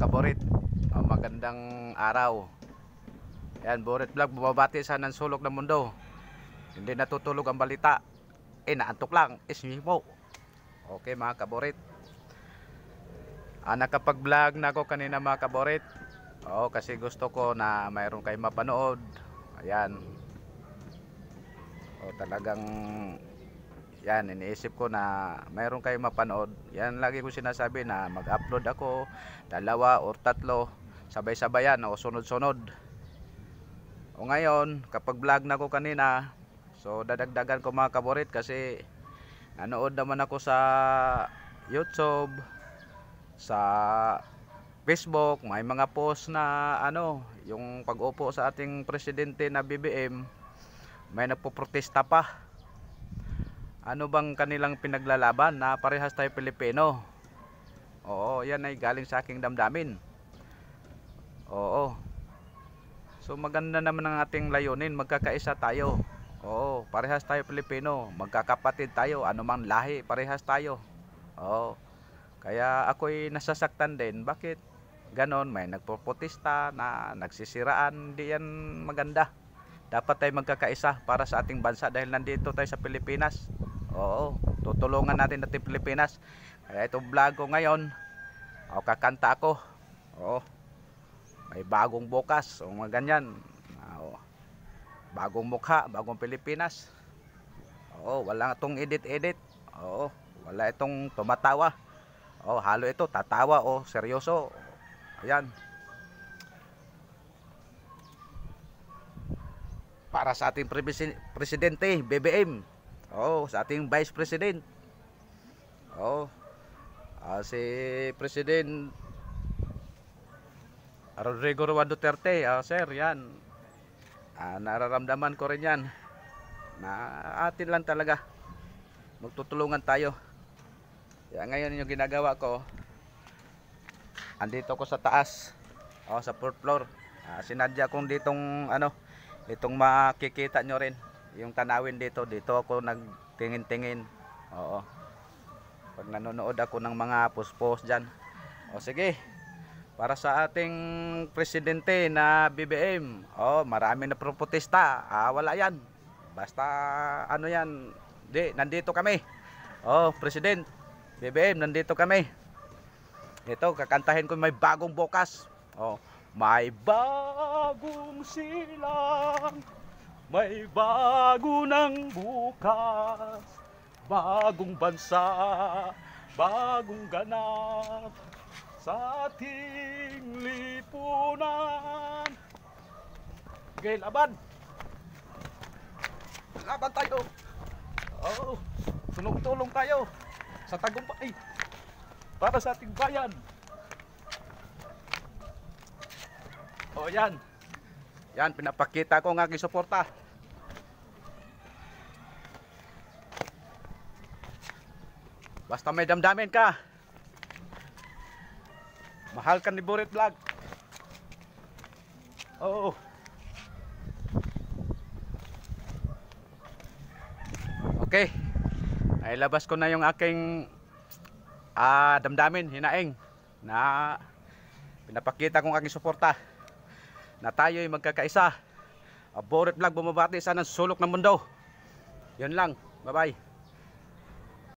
kaborit uh, magandang araw yan borit vlog bumabati sa sulok ng mundo hindi natutulog ang balita eh naantok lang excuse po okay mga kaborit ah, nakapag vlog na ako kanina mga kaborit oo kasi gusto ko na mayroon kayo mapanood ayan oh, talagang yan iniisip ko na mayroon kayong mapanood yan lagi ko sinasabi na mag upload ako dalawa or tatlo sabay sabay yan o sunod sunod o ngayon kapag vlog na ko kanina so dadagdagan ko mga kaborit kasi nanood naman ako sa youtube sa Facebook, may mga post na ano, yung pag-upo sa ating presidente na BBM, may nagpo-protesta pa ano bang kanilang pinaglalaban na parehas tayo Pilipino oo yan ay galing sa aking damdamin oo so maganda naman ang ating layunin magkakaisa tayo oo parehas tayo Pilipino magkakapatid tayo anumang lahi parehas tayo oo kaya ako'y nasasaktan din bakit ganon may nagpoputista na nagsisiraan hindi yan maganda dapat tayo magkakaisa para sa ating bansa dahil nandito tayo sa Pilipinas Oo, tutulungan natin natin Pilipinas. Kaya itong vlog ko ngayon, o kakanta ako. Oo. May bagong bukas, o mga ganyan. Oo. Bagong mukha, bagong Pilipinas. Oo, wala itong edit-edit. Oo, wala itong tumatawa. Oo, halo ito, tatawa o seryoso. Ayan. Para sa ating presidente, BBM. Oh, sa ating Vice President. Oh. Uh, si President Rodrigo Juan Duterte, uh, sir, 'yan. Uh, nararamdaman ko rin 'yan. Na atin lang talaga magtutulungan tayo. Kaya ngayon yung ginagawa ko, andito ko sa taas, oh, sa fourth floor. Uh, sinadya kong ditong ano, itong makikita nyo rin yung tanawin dito dito ako nagtingin-tingin oo pag nanonood ako ng mga puspos dyan o sige para sa ating presidente na BBM oh marami na protesta ah wala yan basta ano yan di nandito kami oh president BBM nandito kami ito kakantahin ko may bagong bukas oh may bagong silang may bago ng bukas, bagong bansa, bagong ganap sa ating lipunan. Okay, laban! Laban tayo! oh, tulong-tulong tayo sa tagumpay para sa ating bayan. O oh, yan. Yan, pinapakita ko ang aking suporta. Basta may damdamin ka. Mahal ka ni Burit Vlog. Oo. Okay. Ay labas ko na yung aking ah, damdamin, hinaing na pinapakita kong aking suporta na tayo ay magkakaisa. Aborit vlog bumabati sa nang sulok ng mundo. Yun lang. Bye-bye.